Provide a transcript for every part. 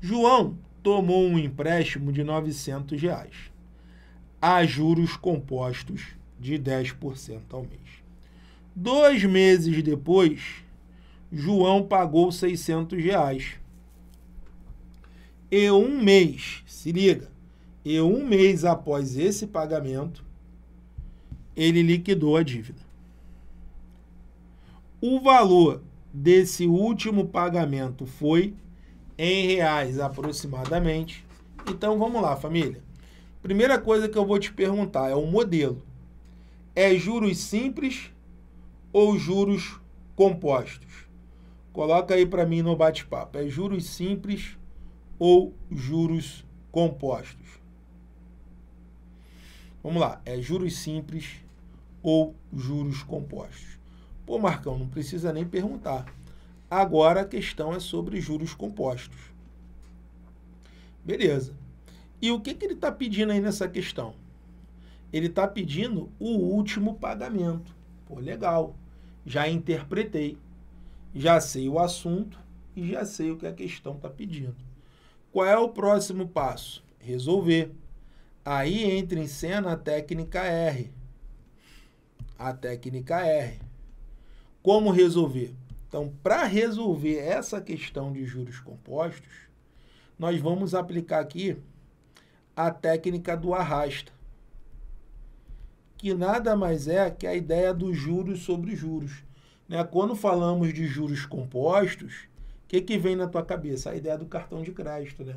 João tomou um empréstimo de 900 reais, a juros compostos de 10% ao mês. Dois meses depois, João pagou 600 reais. E um mês, se liga, e um mês após esse pagamento, ele liquidou a dívida. O valor desse último pagamento foi em reais aproximadamente. Então vamos lá, família. Primeira coisa que eu vou te perguntar é o modelo. É juros simples ou juros compostos? Coloca aí para mim no bate-papo. É juros simples ou juros compostos? Vamos lá, é juros simples ou juros compostos? Pô, Marcão, não precisa nem perguntar. Agora a questão é sobre juros compostos. Beleza. E o que, que ele está pedindo aí nessa questão? Ele está pedindo o último pagamento. Pô, legal. Já interpretei. Já sei o assunto e já sei o que a questão está pedindo. Qual é o próximo passo? Resolver. Aí entra em cena a técnica R. A técnica R. Como resolver? Então, para resolver essa questão de juros compostos, nós vamos aplicar aqui a técnica do arrasta, que nada mais é que a ideia dos juros sobre juros. Né? Quando falamos de juros compostos, o que, que vem na tua cabeça? A ideia do cartão de crédito, né?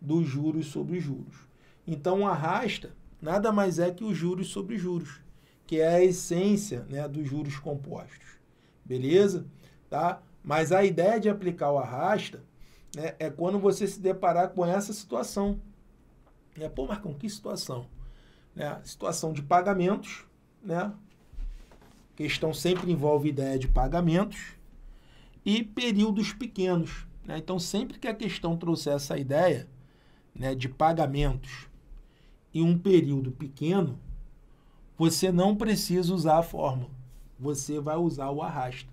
dos juros sobre juros. Então, arrasta nada mais é que os juros sobre juros, que é a essência né, dos juros compostos. Beleza? tá? Mas a ideia de aplicar o arrasta né, é quando você se deparar com essa situação. É Pô, Marcão, que situação? Né? Situação de pagamentos, né? Questão sempre envolve ideia de pagamentos e períodos pequenos. Né? Então, sempre que a questão trouxer essa ideia né, de pagamentos e um período pequeno, você não precisa usar a fórmula. Você vai usar o arrasta.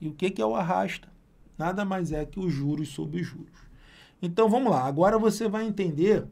E o que, que é o arrasta? Nada mais é que os juros sobre os juros. Então vamos lá, agora você vai entender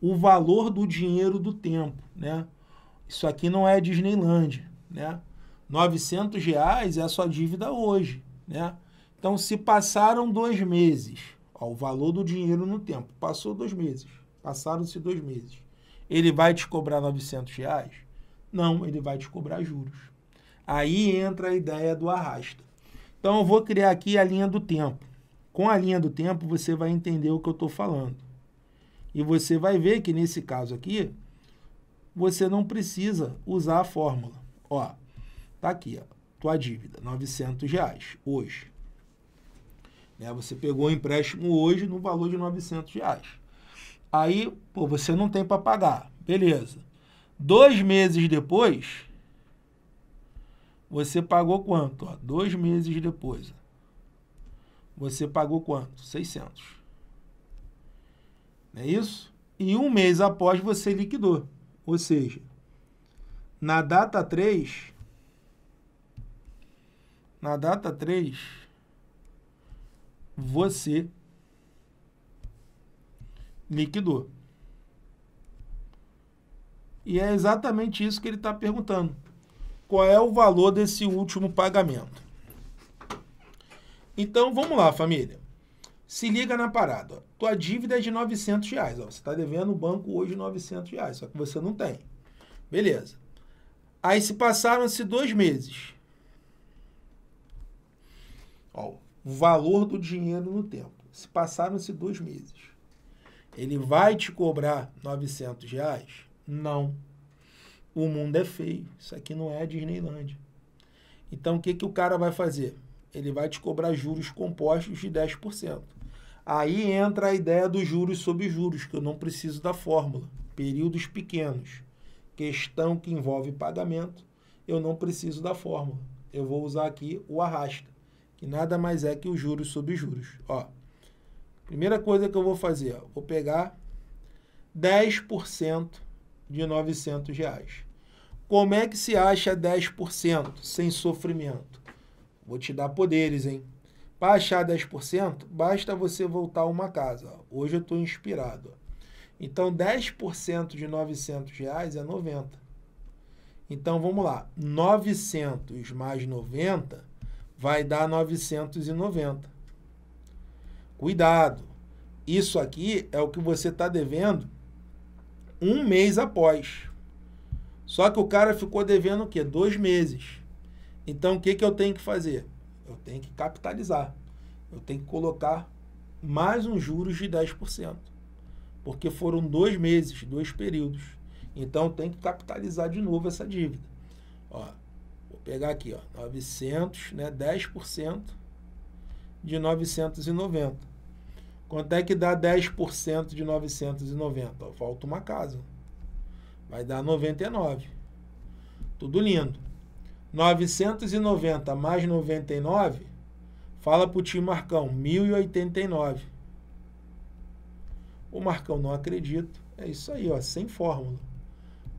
o valor do dinheiro do tempo, né? Isso aqui não é Disneyland, né? 900 reais é a sua dívida hoje, né? Então, se passaram dois meses, ó, o valor do dinheiro no tempo, passou dois meses, passaram-se dois meses, ele vai te cobrar 900 reais? Não, ele vai te cobrar juros. Aí entra a ideia do arrasta. Então eu vou criar aqui a linha do tempo. Com a linha do tempo você vai entender o que eu estou falando. E você vai ver que nesse caso aqui, você não precisa usar a fórmula. Ó, tá aqui, ó, tua dívida, 900 reais hoje. Né, você pegou o um empréstimo hoje no valor de 900 reais. Aí, pô, você não tem para pagar. Beleza. Dois meses depois, você pagou quanto? Ó, dois meses depois. Você pagou quanto? 600. Não é isso? E um mês após você liquidou. Ou seja, na data 3, na data 3, você liquidou. E é exatamente isso que ele está perguntando qual é o valor desse último pagamento. Então, vamos lá, família. Se liga na parada. Tua dívida é de 900 reais. Ó. Você está devendo o banco hoje 900 reais, só que você não tem. Beleza. Aí se passaram-se dois meses. Ó, o valor do dinheiro no tempo. Se passaram-se dois meses. Ele vai te cobrar 900 reais? Não o mundo é feio. Isso aqui não é a Disneyland. Então, o que, que o cara vai fazer? Ele vai te cobrar juros compostos de 10%. Aí entra a ideia dos juros sobre juros, que eu não preciso da fórmula. Períodos pequenos, questão que envolve pagamento, eu não preciso da fórmula. Eu vou usar aqui o arrasta, que nada mais é que o juros sobre juros. Ó, primeira coisa que eu vou fazer, ó, vou pegar 10% de 900. Reais. Como é que se acha 10% sem sofrimento? Vou te dar poderes, hein? Para achar 10%, basta você voltar uma casa. Hoje eu estou inspirado. Então, 10% de 900 reais é 90. Então, vamos lá. 900 mais 90 vai dar 990. Cuidado. Isso aqui é o que você está devendo um mês após. Só que o cara ficou devendo o quê? Dois meses. Então o que, que eu tenho que fazer? Eu tenho que capitalizar. Eu tenho que colocar mais um juros de 10%. Porque foram dois meses, dois períodos. Então tem que capitalizar de novo essa dívida. Ó, vou pegar aqui, ó, 900, né, 10% de 990. Quanto é que dá 10% de 990? Ó, falta uma casa. Vai dar 99. Tudo lindo. 990 mais 99, fala para o tio Marcão, 1089. O Marcão não acredita. É isso aí, ó, sem fórmula.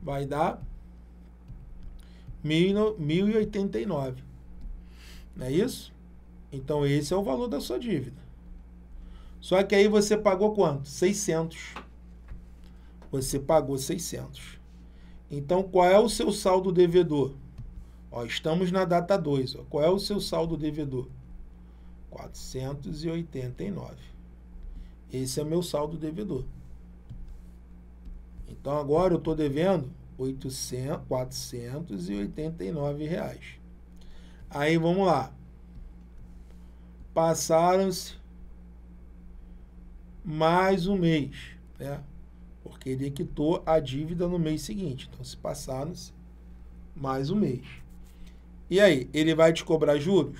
Vai dar 1089. Não é isso? Então esse é o valor da sua dívida. Só que aí você pagou quanto? 600. Você pagou 600. Então, qual é o seu saldo devedor? Ó, estamos na data 2. Ó. Qual é o seu saldo devedor? 489. Esse é meu saldo devedor. Então, agora eu estou devendo 800, 489 reais. Aí, vamos lá. Passaram-se mais um mês, né? Porque ele quitou a dívida no mês seguinte. Então, se passaram mais um mês. E aí, ele vai te cobrar juros?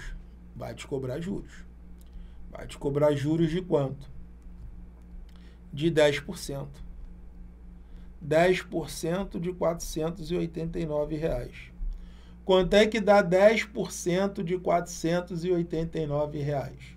Vai te cobrar juros. Vai te cobrar juros de quanto? De 10%. 10% de 489 reais. Quanto é que dá 10% de 489 reais?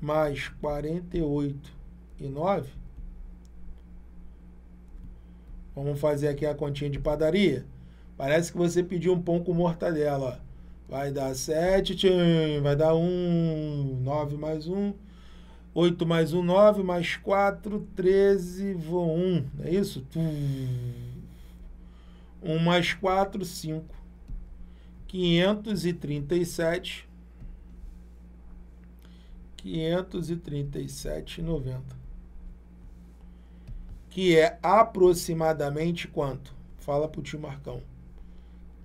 mais 48 e 9. Vamos fazer aqui a continha de padaria. Parece que você pediu um pão com mortadela. Vai dar 7, tchim, vai dar 1, 9 mais 1, 8 mais 1, 9 mais 4, 13, vou 1. Não é isso? 1 mais 4, 5. 537 537,90. Que é aproximadamente quanto? Fala para o tio Marcão.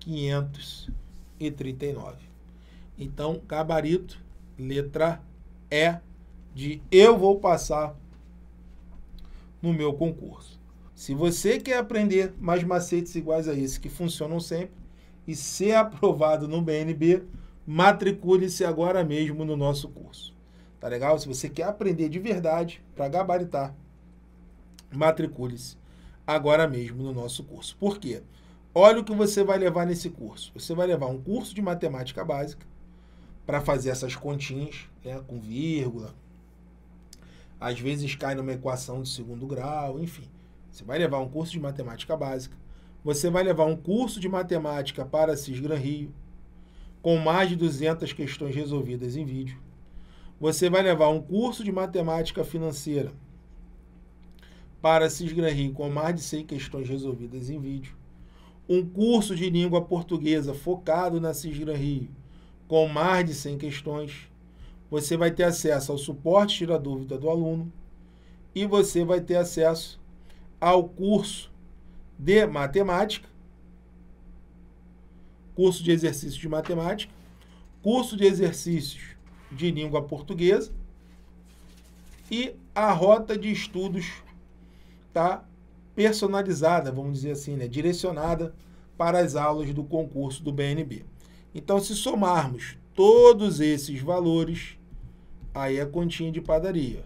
539. Então, gabarito, letra E de eu vou passar no meu concurso. Se você quer aprender mais macetes iguais a esse que funcionam sempre e ser aprovado no BNB, matricule-se agora mesmo no nosso curso. Tá legal? Se você quer aprender de verdade para gabaritar, matricule-se agora mesmo no nosso curso. Por quê? Olha o que você vai levar nesse curso. Você vai levar um curso de matemática básica para fazer essas continhas, né, com vírgula. Às vezes cai numa equação de segundo grau, enfim. Você vai levar um curso de matemática básica. Você vai levar um curso de matemática para Cisgran Rio, com mais de 200 questões resolvidas em vídeo você vai levar um curso de matemática financeira para se Rio com mais de 100 questões resolvidas em vídeo. Um curso de língua portuguesa focado na Cisgran Rio, com mais de 100 questões. Você vai ter acesso ao suporte Tira Dúvida do aluno e você vai ter acesso ao curso de matemática, curso de exercícios de matemática, curso de exercícios de língua portuguesa e a rota de estudos tá personalizada, vamos dizer assim, né, direcionada para as aulas do concurso do BNB. Então, se somarmos todos esses valores, aí é continha de padaria.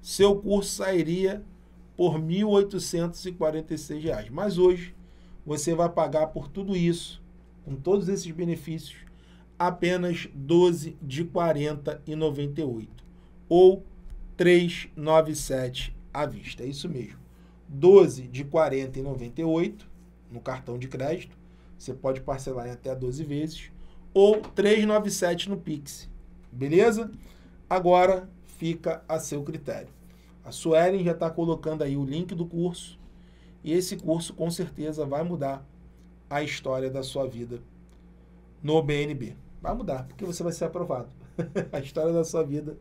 Seu curso sairia por R$ 1.846, mas hoje você vai pagar por tudo isso, com todos esses benefícios, apenas 12 de 40 e 98 ou 397 à vista. É isso mesmo. 12 de 40 e 98 no cartão de crédito, você pode parcelar em até 12 vezes ou 397 no Pix. Beleza? Agora fica a seu critério. A Suelen já está colocando aí o link do curso e esse curso com certeza vai mudar a história da sua vida no BNB. Vai mudar, porque você vai ser aprovado. a história da sua vida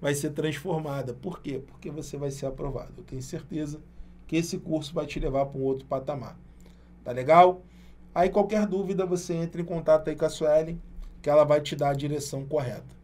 vai ser transformada. Por quê? Porque você vai ser aprovado. Eu tenho certeza que esse curso vai te levar para um outro patamar. Tá legal? Aí qualquer dúvida você entra em contato aí com a Sueli, que ela vai te dar a direção correta.